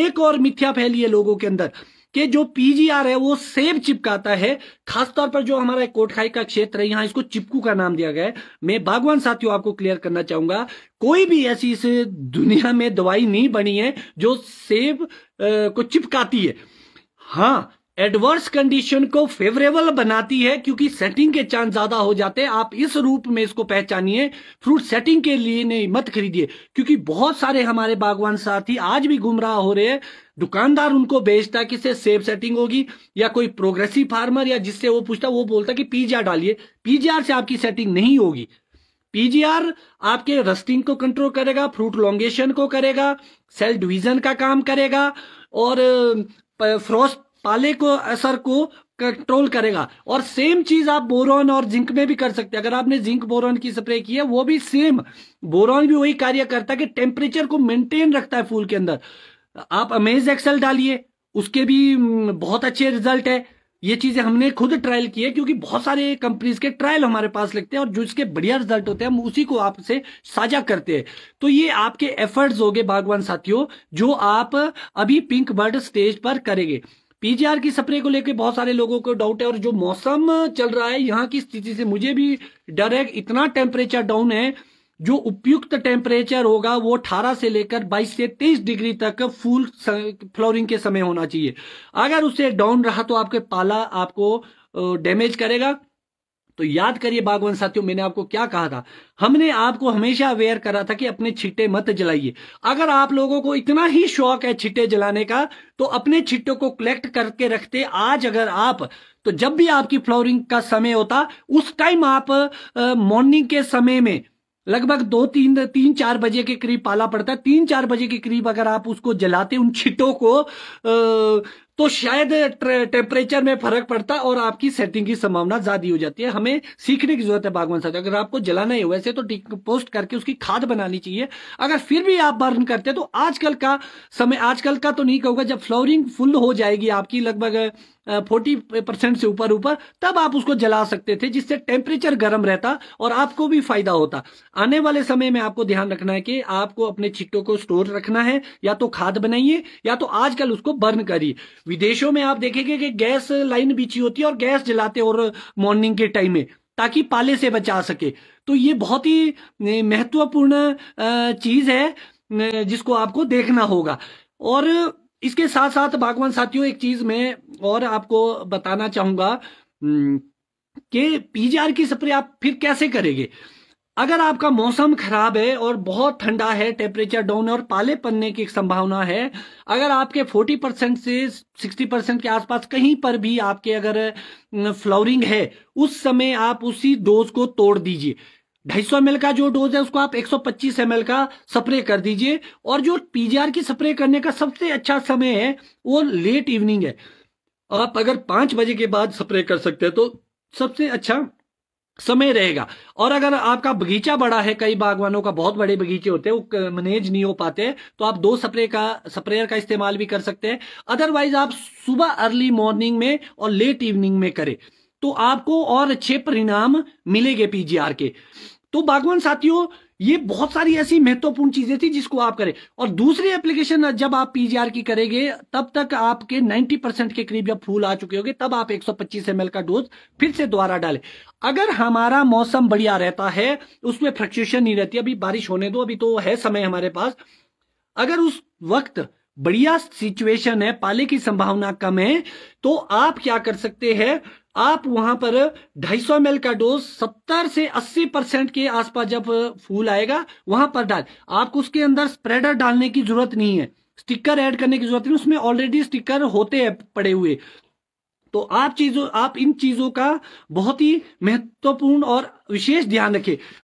एक और मिथ्या फैली है लोगों के अंदर कि जो पीजीआर है वो सेब चिपकाता है खासतौर पर जो हमारा कोटखाई का क्षेत्र है यहाँ इसको चिपकू का नाम दिया गया है मैं बागवान साथियों आपको क्लियर करना चाहूंगा कोई भी ऐसी इस दुनिया में दवाई नहीं बनी है जो सेब को चिपकाती है हाँ एडवर्स कंडीशन को फेवरेबल बनाती है क्योंकि सेटिंग के चांस ज्यादा हो जाते हैं आप इस रूप में इसको पहचानिए फ्रूट सेटिंग के लिए नहीं मत खरीदिए क्योंकि बहुत सारे हमारे बागवान साथी आज भी गुमराह हो रहे हैं दुकानदार उनको बेचता कि इससे सेब सेटिंग होगी या कोई प्रोग्रेसिव फार्मर या जिससे वो पूछता वो बोलता कि पीजीआर डालिए पीजीआर से आपकी सेटिंग नहीं होगी पीजीआर आपके रस्टिंग को कंट्रोल करेगा फ्रूट लॉन्गेशन को करेगा सेल डिवीजन का काम करेगा और फ्रॉस्ट पाले को असर को कंट्रोल करेगा और सेम चीज आप बोरॉन और जिंक में भी कर सकते हैं अगर आपने जिंक बोरॉन की स्प्रे की है वो भी सेम बोरॉन भी वही कार्य करता है कि टेम्परेचर को मेंटेन रखता है फूल के अंदर आप अमेज एक्सेल डालिए उसके भी बहुत अच्छे रिजल्ट है ये चीजें हमने खुद ट्रायल की है क्योंकि बहुत सारे कंपनीज के ट्रायल हमारे पास लगते हैं और जो इसके बढ़िया रिजल्ट होते हैं हम उसी को आपसे साझा करते हैं तो ये आपके एफर्ट्स होंगे बागवान साथियों जो आप अभी पिंक बर्ड स्टेज पर करेंगे पीजीआर की स्प्रे को लेकर बहुत सारे लोगों को डाउट है और जो मौसम चल रहा है यहाँ की स्थिति से मुझे भी डर है इतना टेम्परेचर डाउन है जो उपयुक्त टेम्परेचर होगा वो 18 से लेकर 22 से 23 डिग्री तक फूल फ्लोरिंग के समय होना चाहिए अगर उसे डाउन रहा तो आपके पाला आपको डैमेज करेगा तो याद करिए बागवान साथियों मैंने आपको क्या कहा था हमने आपको हमेशा अवेयर करा था कि अपने छिट्टे मत जलाइए अगर आप लोगों को इतना ही शौक है छिट्टे जलाने का तो अपने छिट्टों को कलेक्ट करके रखते आज अगर आप तो जब भी आपकी फ्लोरिंग का समय होता उस टाइम आप मॉर्निंग के समय में लगभग दो तीन तीन चार बजे के करीब पाला पड़ता है तीन चार बजे के करीब अगर आप उसको जलाते उन छिटों को तो शायद टेम्परेचर में फर्क पड़ता और आपकी सेटिंग की संभावना ज्यादा हो जाती है हमें सीखने की जरूरत है बागवान साहब अगर आपको जलाना ही वैसे तो पोस्ट करके उसकी खाद बनानी चाहिए अगर फिर भी आप बर्न करते हैं तो आजकल का समय आजकल का तो नहीं कहूंगा जब फ्लोरिंग फुल हो जाएगी आपकी लगभग फोर्टी परसेंट से ऊपर ऊपर तब आप उसको जला सकते थे जिससे टेम्परेचर गर्म रहता और आपको भी फायदा होता आने वाले समय में आपको ध्यान रखना है कि आपको अपने छिट्टों को स्टोर रखना है या तो खाद बनाइए या तो आजकल उसको बर्न करिए विदेशों में आप देखेंगे कि गैस लाइन बिछी होती है और गैस जलाते और मॉर्निंग के टाइम में ताकि पाले से बचा सके तो ये बहुत ही महत्वपूर्ण चीज है जिसको आपको देखना होगा और इसके साथ साथ बागवान साथियों एक चीज मैं और आपको बताना चाहूंगा हम्म, कि पीजीआर की स्प्रे आप फिर कैसे करेंगे अगर आपका मौसम खराब है और बहुत ठंडा है टेम्परेचर डाउन है और पाले पन्ने की संभावना है अगर आपके 40 परसेंट से 60 परसेंट के आसपास कहीं पर भी आपके अगर फ्लावरिंग हम्म, है उस समय आप उसी डोज को तोड़ दीजिए 250 सौ का जो डोज है उसको आप 125 सौ का स्प्रे कर दीजिए और जो पीजीआर की स्प्रे करने का सबसे अच्छा समय है वो लेट इवनिंग है आप अगर पांच बजे के बाद स्प्रे कर सकते हैं तो सबसे अच्छा समय रहेगा और अगर आपका बगीचा बड़ा है कई बागवानों का बहुत बड़े बगीचे होते हैं वो मैनेज नहीं हो पाते तो आप दो स्प्रे का स्प्रेयर का इस्तेमाल भी कर सकते हैं अदरवाइज आप सुबह अर्ली मॉर्निंग में और लेट इवनिंग में करें तो आपको और अच्छे परिणाम मिलेंगे पीजीआर के तो बागवान साथियों ये बहुत सारी ऐसी महत्वपूर्ण चीजें थी जिसको आप करें और दूसरी एप्लीकेशन जब आप पीजीआर की करेंगे तब तक आपके 90 परसेंट के करीब जब फूल आ चुके होंगे तब आप 125 सौ का डोज फिर से दोबारा डालें अगर हमारा मौसम बढ़िया रहता है उसमें फ्लक्चुएशन नहीं रहती अभी बारिश होने दो अभी तो है समय हमारे पास अगर उस वक्त बढ़िया सिचुएशन है पाले की संभावना कम है तो आप क्या कर सकते हैं आप वहां पर 250 ml का डोज 70 से 80 परसेंट के आसपास जब फूल आएगा वहां पर डाल आपको उसके अंदर स्प्रेडर डालने की जरूरत नहीं है स्टिकर ऐड करने की जरूरत नहीं उसमें ऑलरेडी स्टिकर होते हैं पड़े हुए तो आप चीजों आप इन चीजों का बहुत ही महत्वपूर्ण और विशेष ध्यान रखें